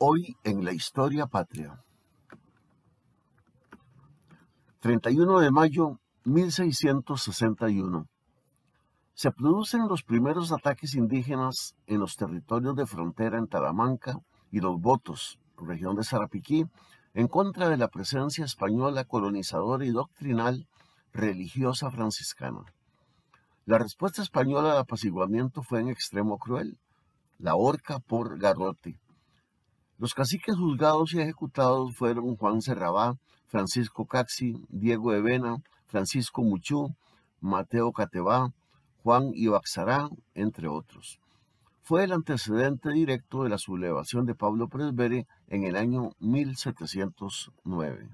Hoy en la historia patria. 31 de mayo 1661. Se producen los primeros ataques indígenas en los territorios de frontera en Talamanca y los Botos, región de Sarapiquí, en contra de la presencia española colonizadora y doctrinal religiosa franciscana. La respuesta española al apaciguamiento fue en extremo cruel, la horca por garrote los caciques juzgados y ejecutados fueron Juan Serrabá, Francisco Caxi, Diego Vena, Francisco Muchú, Mateo Catebá, Juan Ibaxará, entre otros. Fue el antecedente directo de la sublevación de Pablo Presbere en el año 1709.